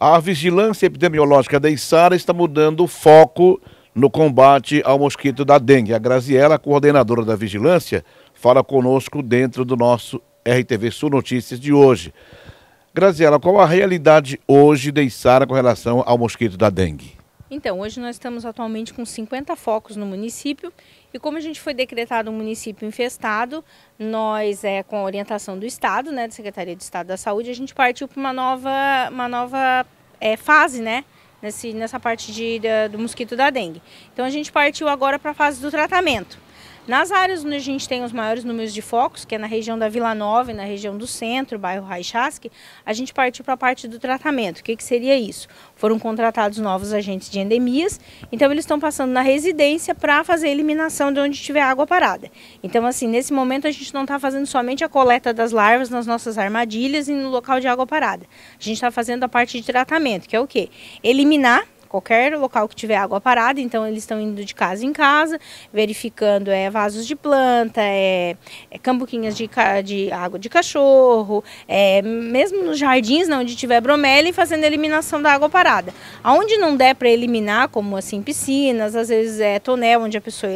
A vigilância epidemiológica da Isara está mudando o foco no combate ao mosquito da dengue. A Graziela, coordenadora da vigilância, fala conosco dentro do nosso RTV Sul Notícias de hoje. Graziela, qual a realidade hoje da Isara com relação ao mosquito da dengue? Então, hoje nós estamos atualmente com 50 focos no município e como a gente foi decretado um município infestado, nós, é, com a orientação do Estado, né, da Secretaria de Estado da Saúde, a gente partiu para uma nova, uma nova é, fase, né? Nesse, nessa parte de, da, do mosquito da dengue. Então a gente partiu agora para a fase do tratamento. Nas áreas onde a gente tem os maiores números de focos, que é na região da Vila Nova e na região do centro, bairro Raichasque, a gente partiu para a parte do tratamento. O que, que seria isso? Foram contratados novos agentes de endemias, então eles estão passando na residência para fazer a eliminação de onde tiver água parada. Então, assim, nesse momento a gente não está fazendo somente a coleta das larvas nas nossas armadilhas e no local de água parada. A gente está fazendo a parte de tratamento, que é o quê? Eliminar qualquer local que tiver água parada, então eles estão indo de casa em casa, verificando é, vasos de planta, é, é cambuquinhas de, de, água de cachorro, é, mesmo nos jardins né, onde tiver bromélia, fazendo eliminação da água parada. Aonde não der para eliminar, como assim piscinas, às vezes é tonel, onde a pessoa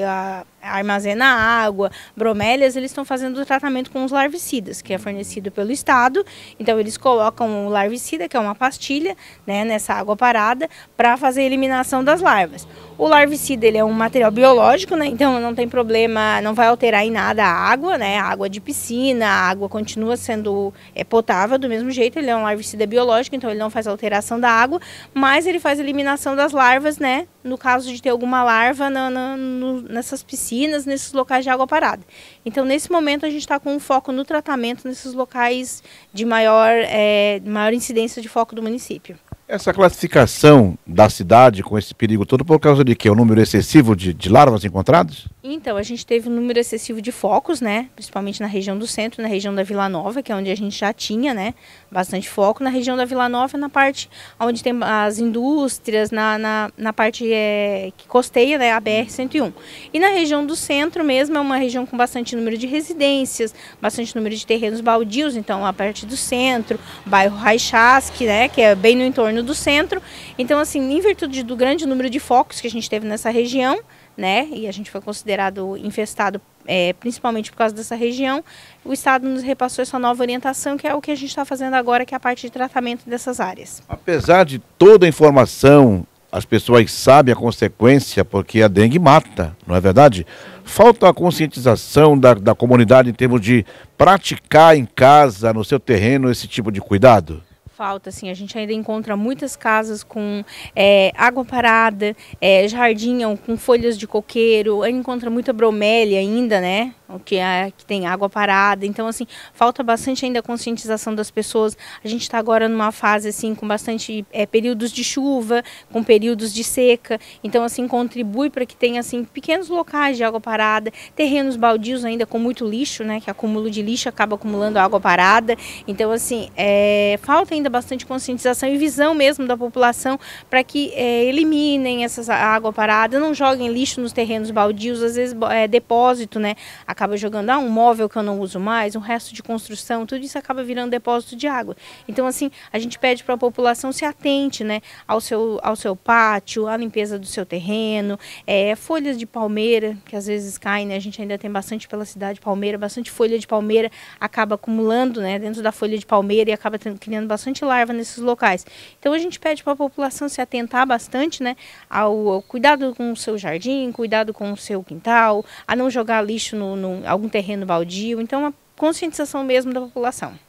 armazena água, bromélias, eles estão fazendo o tratamento com os larvicidas, que é fornecido pelo Estado. Então eles colocam o larvicida, que é uma pastilha, né, nessa água parada, para fazer a eliminação das larvas. O larvicida ele é um material biológico, né, então não tem problema, não vai alterar em nada a água, né, a água de piscina, a água continua sendo é, potável do mesmo jeito, ele é um larvicida biológico, então ele não faz alteração da água, mas ele faz a eliminação das larvas, né, no caso de ter alguma larva na, na, no, nessas piscinas piscinas, nesses locais de água parada. Então, nesse momento, a gente está com um foco no tratamento nesses locais de maior, é, maior incidência de foco do município. Essa classificação da cidade com esse perigo todo por causa de que? O número excessivo de, de larvas encontradas? Então, a gente teve um número excessivo de focos, né? Principalmente na região do centro, na região da Vila Nova, que é onde a gente já tinha, né? Bastante foco. Na região da Vila Nova, na parte onde tem as indústrias, na, na, na parte é, que costeia, né? A BR-101. E na região do centro mesmo, é uma região com bastante número de residências, bastante número de terrenos baldios. Então, a parte do centro, bairro Raichasque, né? Que é bem no entorno do centro. Então, assim, em virtude do grande número de focos que a gente teve nessa região, né? E a gente foi considerado infestado é, principalmente por causa dessa região. O Estado nos repassou essa nova orientação, que é o que a gente está fazendo agora, que é a parte de tratamento dessas áreas. Apesar de toda a informação, as pessoas sabem a consequência, porque a dengue mata, não é verdade? Falta a conscientização da, da comunidade em termos de praticar em casa, no seu terreno, esse tipo de cuidado? falta, assim, a gente ainda encontra muitas casas com é, água parada, é, jardim com folhas de coqueiro, encontra muita bromélia ainda, né? o que, é, que tem água parada. Então, assim, falta bastante ainda a conscientização das pessoas. A gente está agora numa fase, assim, com bastante é, períodos de chuva, com períodos de seca. Então, assim, contribui para que tenha, assim, pequenos locais de água parada, terrenos baldios ainda com muito lixo, né? Que acúmulo de lixo acaba acumulando água parada. Então, assim, é, falta ainda bastante conscientização e visão mesmo da população para que é, eliminem essa água parada, não joguem lixo nos terrenos baldios, às vezes é, depósito, né? Acaba acaba jogando ah, um móvel que eu não uso mais, um resto de construção, tudo isso acaba virando depósito de água. Então, assim, a gente pede para a população se atente né, ao, seu, ao seu pátio, à limpeza do seu terreno, é, folhas de palmeira, que às vezes caem, né, a gente ainda tem bastante pela cidade palmeira, bastante folha de palmeira, acaba acumulando né, dentro da folha de palmeira e acaba criando bastante larva nesses locais. Então, a gente pede para a população se atentar bastante né, ao, ao, cuidado com o seu jardim, cuidado com o seu quintal, a não jogar lixo no, no algum terreno baldio. Então, a conscientização mesmo da população.